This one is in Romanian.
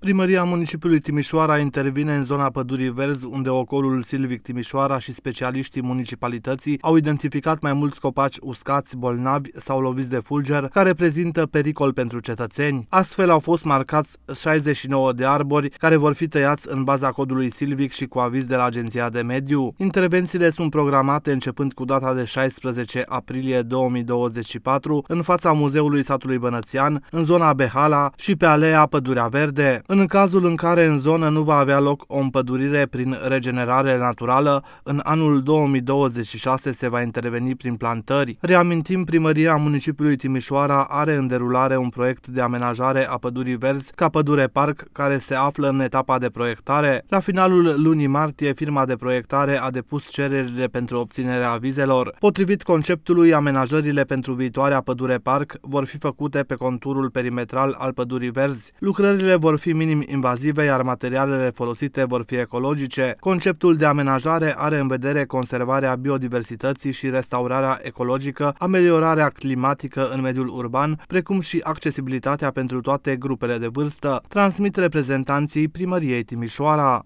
Primăria municipiului Timișoara intervine în zona pădurii verzi, unde ocolul Silvic Timișoara și specialiștii municipalității au identificat mai mulți copaci uscați, bolnavi sau loviți de fulger, care prezintă pericol pentru cetățeni. Astfel au fost marcați 69 de arbori care vor fi tăiați în baza codului Silvic și cu aviz de la Agenția de Mediu. Intervențiile sunt programate începând cu data de 16 aprilie 2024 în fața Muzeului Satului Bănățian, în zona Behala și pe alea Pădurea Verde. În cazul în care în zonă nu va avea loc o împădurire prin regenerare naturală, în anul 2026 se va interveni prin plantări. Reamintim, primăria municipiului Timișoara are în derulare un proiect de amenajare a pădurii verzi ca pădure parc care se află în etapa de proiectare. La finalul lunii martie, firma de proiectare a depus cererile pentru obținerea vizelor. Potrivit conceptului, amenajările pentru viitoarea pădure parc vor fi făcute pe conturul perimetral al pădurii verzi. Lucrările vor fi minim invazive, iar materialele folosite vor fi ecologice. Conceptul de amenajare are în vedere conservarea biodiversității și restaurarea ecologică, ameliorarea climatică în mediul urban, precum și accesibilitatea pentru toate grupele de vârstă, transmit reprezentanții primăriei Timișoara.